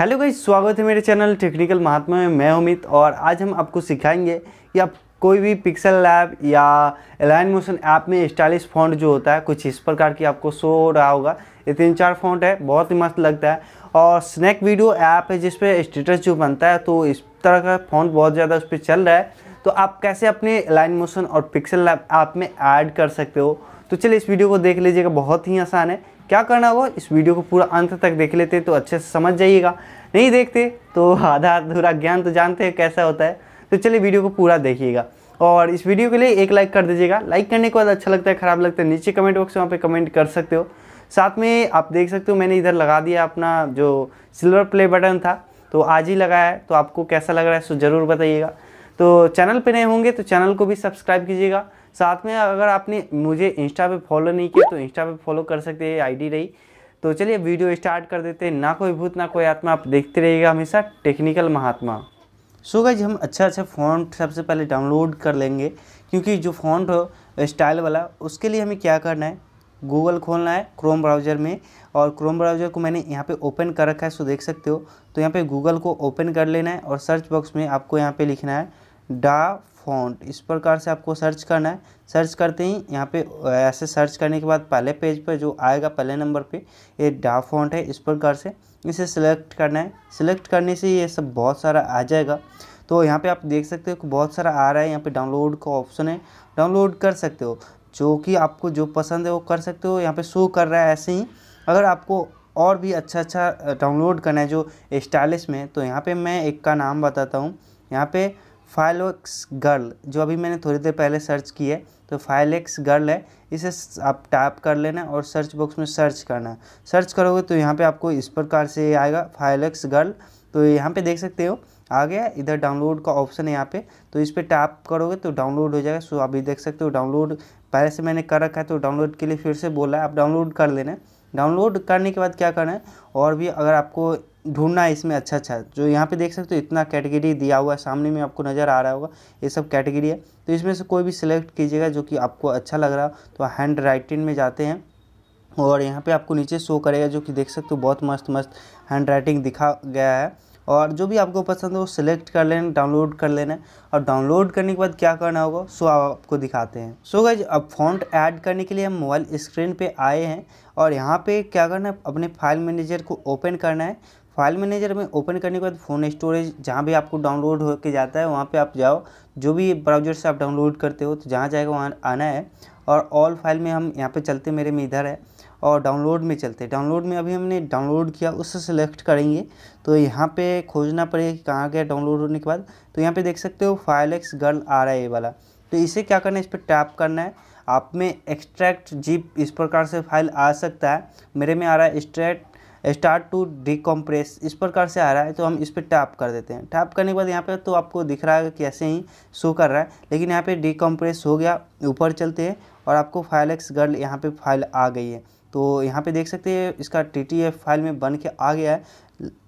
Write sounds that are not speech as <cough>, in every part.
hello guys स्वागत है मेरे चैनल टेक्निकल महात्मा में मैं अमित और आज हम आपको सिखाएंगे कि आप कोई भी पिक्सल लैब या एलाइन मोशन ऐप में स्टाइलिश फॉन्ट जो होता है कुछ इस प्रकार की आपको शो हो रहा होगा ये तीन चार फॉन्ट है बहुत ही मस्त लगता है और स्नैक वीडियो ऐप है जिसपे स्टेटस जो बनता है तो इस तरह का फॉन्ट बहुत ज़्यादा उस पर चल रहा है तो आप कैसे अपने एलाइन मोशन और पिक्सल लैब ऐप में ऐड कर सकते हो तो चलिए इस वीडियो को देख लीजिएगा बहुत ही आसान है क्या करना होगा इस वीडियो को पूरा अंत तक देख लेते तो अच्छे से समझ जाइएगा नहीं देखते तो <laughs> आधा अधूरा ज्ञान तो जानते हैं कैसा होता है तो चलिए वीडियो को पूरा देखिएगा और इस वीडियो के लिए एक लाइक कर दीजिएगा लाइक करने के बाद अच्छा लगता है ख़राब लगता है नीचे कमेंट बॉक्स में वहाँ पर कमेंट कर सकते हो साथ में आप देख सकते हो मैंने इधर लगा दिया अपना जो सिल्वर प्ले बटन था तो आज ही लगाया है तो आपको कैसा लग रहा है सो ज़रूर बताइएगा तो चैनल पर नए होंगे तो चैनल को भी सब्सक्राइब कीजिएगा साथ में अगर आपने मुझे इंस्टा पे फॉलो नहीं किया तो इंस्टा पे फॉलो कर सकते हैं आईडी रही तो चलिए वीडियो स्टार्ट कर देते हैं ना कोई भूत ना कोई आत्मा आप देखते रहिएगा हमेशा टेक्निकल महात्मा सो गई हम अच्छा अच्छा फ़ॉन्ट सबसे पहले डाउनलोड कर लेंगे क्योंकि जो फ़ॉन्ट हो स्टाइल वाला उसके लिए हमें क्या करना है गूगल खोलना है क्रोम ब्राउज़र में और क्रोम ब्राउज़र को मैंने यहाँ पे ओपन कर रखा है सो देख सकते हो तो यहाँ पे गूगल को ओपन कर लेना है और सर्च बॉक्स में आपको यहाँ पे लिखना है डा फॉन्ट इस प्रकार से आपको सर्च करना है सर्च करते ही यहाँ पे ऐसे सर्च करने के बाद पहले पेज पर जो आएगा पहले नंबर पे ये डा फॉन्ट है इस प्रकार से इसे सिलेक्ट करना है सिलेक्ट करने से ये सब बहुत सारा आ जाएगा तो यहाँ पे आप देख सकते हो कि बहुत सारा आ रहा है यहाँ पे डाउनलोड का ऑप्शन है डाउनलोड कर सकते हो जो कि आपको जो पसंद है वो कर सकते हो यहाँ पर शो कर रहा है ऐसे ही अगर आपको और भी अच्छा अच्छा डाउनलोड करना है जो स्टाइलिश में तो यहाँ पर मैं एक का नाम बताता हूँ यहाँ पर एक्स गर्ल जो अभी मैंने थोड़ी देर पहले सर्च की है तो एक्स गर्ल है इसे आप टाइप कर लेना और सर्च बॉक्स में सर्च करना है सर्च करोगे तो यहाँ पे आपको इस प्रकार से आएगा एक्स गर्ल तो यहाँ पे देख सकते हो आ गया इधर डाउनलोड का ऑप्शन है यहाँ पे तो इस पर टैप करोगे तो डाउनलोड हो जाएगा सो अभी देख सकते हो डाउनलोड पहले से मैंने कर रखा है तो डाउनलोड के लिए फिर से बोला है आप डाउनलोड कर लेना डाउनलोड करने के बाद क्या करना है और भी अगर आपको ढूंढना है इसमें अच्छा अच्छा जो यहाँ पे देख सकते हो इतना कैटेगरी दिया हुआ है सामने में आपको नज़र आ रहा होगा ये सब कैटेगरी है तो इसमें से कोई भी सिलेक्ट कीजिएगा जो कि आपको अच्छा लग रहा हो तो हैंड राइटिंग में जाते हैं और यहाँ पे आपको नीचे शो करेगा जो कि देख सकते हो बहुत मस्त मस्त हैंड राइटिंग दिखा गया है और जो भी आपको पसंद हो वो सिलेक्ट कर लेना डाउनलोड कर लेना और डाउनलोड करने के बाद क्या करना होगा सो आपको दिखाते हैं सो गाइज अब फॉन्ट ऐड करने के लिए हम मोबाइल स्क्रीन पे आए हैं और यहाँ पे क्या करना है अपने फाइल मैनेजर को ओपन करना है फाइल मैनेजर में ओपन करने के बाद फ़ोन स्टोरेज जहाँ भी आपको डाउनलोड होकर जाता है वहाँ पे आप जाओ जो भी ब्राउजर से आप डाउनलोड करते हो तो जहाँ जाएगा वहाँ आना है और ऑल फाइल में हम यहाँ पे चलते मेरे में इधर है और डाउनलोड में चलते हैं डाउनलोड में अभी हमने डाउनलोड किया उससे सेलेक्ट करेंगे तो यहाँ पर खोजना पड़ेगा कि कहाँ गया डाउनलोड होने के बाद तो यहाँ पर देख सकते हो फाइल एक्स गर्ल आ रहा है ये वाला तो इसे क्या करना है इस पर टैप करना है आप में एक्सट्रैक्ट जीप इस प्रकार से फाइल आ सकता है मेरे में आ रहा है एक्स्ट्रैक्ट स्टार्ट टू डिकम्प्रेस इस प्रकार से आ रहा है तो हम इस पर टैप कर देते हैं टैप करने के बाद यहाँ पे तो आपको दिख रहा है कि ऐसे ही शो कर रहा है लेकिन यहाँ पे डिकम्प्रेस हो गया ऊपर चलते हैं और आपको फाइल एक्स गर्ल यहाँ पे फाइल आ गई है तो यहाँ पे देख सकते हैं इसका टी फाइल में बन के आ गया है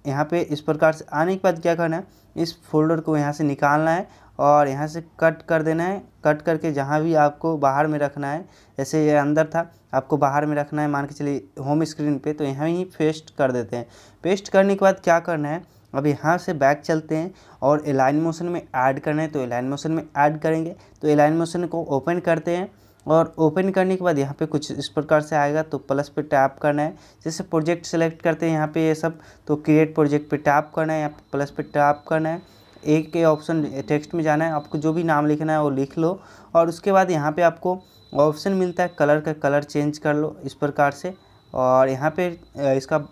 यहाँ पर इस प्रकार से आने के बाद क्या करना है इस फोल्डर को यहाँ से निकालना है और यहाँ से कट कर देना है कट करके जहाँ भी आपको बाहर में रखना है जैसे ये अंदर था आपको बाहर में रखना है मान के चलिए होम स्क्रीन पे तो यहाँ ही पेस्ट कर देते हैं पेस्ट करने के बाद क्या करना है अब यहाँ से बैक चलते हैं और एलाइन मोशन में ऐड करना है तो एलाइन मोशन में ऐड करेंगे तो एलाइन मोशन को ओपन करते हैं और ओपन करने के बाद यहाँ पे कुछ इस प्रकार से आएगा तो प्लस पे टैप करना है जैसे प्रोजेक्ट सेलेक्ट करते हैं यहाँ पे ये यह सब तो क्रिएट प्रोजेक्ट पे टैप करना है यहाँ पे प्लस पे टैप करना है ए के ऑप्शन टेक्स्ट में जाना है आपको जो भी नाम लिखना है वो लिख लो और उसके बाद यहाँ पे आपको ऑप्शन मिलता है कलर का कलर चेंज कर लो इस प्रकार से और यहाँ पे इसका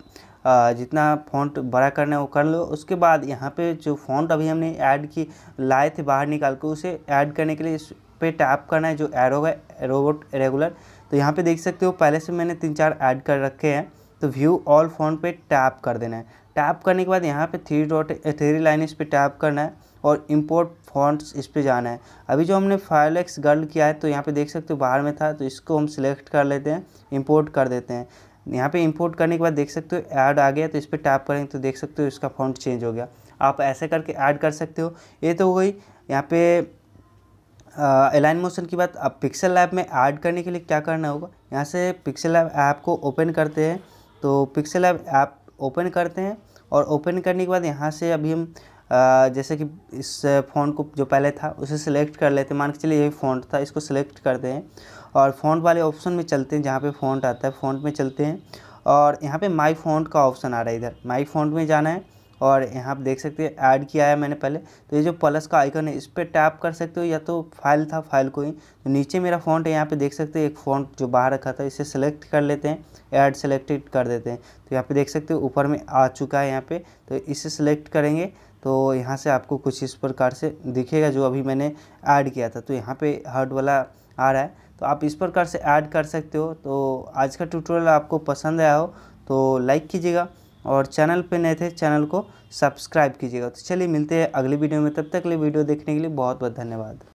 जितना फॉन्ट बड़ा करना है वो कर लो उसके बाद यहाँ पे जो फॉन्ट अभी हमने ऐड की लाए थे बाहर निकाल के उसे ऐड करने के लिए इस पर टैप करना है जो एरो है रोबोट रेगुलर तो यहाँ पर देख सकते हो पहले से मैंने तीन चार ऐड कर रखे हैं तो व्यू ऑल फोन पे टैप कर देना है टैप करने के बाद यहाँ पे थ्री डॉट थ्री लाइन इस पर टैप करना है और इंपोर्ट फॉन्ट्स इस पर जाना है अभी जो हमने फाइल एक्स गर्ल किया है तो यहाँ पे देख सकते हो बाहर में था तो इसको हम सिलेक्ट कर लेते हैं इंपोर्ट कर देते हैं यहाँ पे इंपोर्ट करने के बाद देख सकते हो ऐड आ गया तो इस पर टैप करेंगे तो देख सकते हो इसका फॉन्ट चेंज हो गया आप ऐसे करके ऐड कर सकते हो ये तो हो गई यहाँ पे अलाइन मोशन की बात अब पिक्सल ऐप में ऐड करने के लिए क्या करना होगा यहाँ से पिक्सल ऐप ऐप को ओपन करते हैं तो पिक्सल ऐप ऐप ओपन करते हैं और ओपन करने के बाद यहाँ से अभी हम जैसे कि इस फ़ॉन्ट को जो पहले था उसे सिलेक्ट कर लेते हैं मान के चलिए यही फ़ॉन्ट था इसको सिलेक्ट करते हैं और फ़ॉन्ट वाले ऑप्शन में चलते हैं जहाँ पे फ़ॉन्ट आता है फ़ॉन्ट में चलते हैं और यहाँ पे माई फ़ॉन्ट का ऑप्शन आ रहा है इधर माई फ़ॉन्ट में जाना है और यहाँ आप देख सकते हैं ऐड किया है मैंने पहले तो ये जो प्लस का आइकन है इस पर टैप कर सकते हो या तो फाइल था फाइल को ही तो नीचे मेरा फॉन्ट है यहाँ पे देख सकते हैं एक फॉन्ट जो बाहर रखा था इसे सेलेक्ट कर लेते हैं ऐड सेलेक्टेड कर देते हैं तो यहाँ पे देख सकते हो ऊपर में आ चुका है यहाँ पर तो इसे सेलेक्ट करेंगे तो यहाँ से आपको कुछ इस प्रकार से दिखेगा जो अभी मैंने ऐड किया था तो यहाँ पर हर्ट वाला आ रहा है तो आप इस प्रकार से ऐड कर सकते हो तो आज का ट्यूटोरियल आपको पसंद आया हो तो लाइक कीजिएगा और चैनल पे नए थे चैनल को सब्सक्राइब कीजिएगा तो चलिए मिलते हैं अगली वीडियो में तब तक के लिए वीडियो देखने के लिए बहुत बहुत धन्यवाद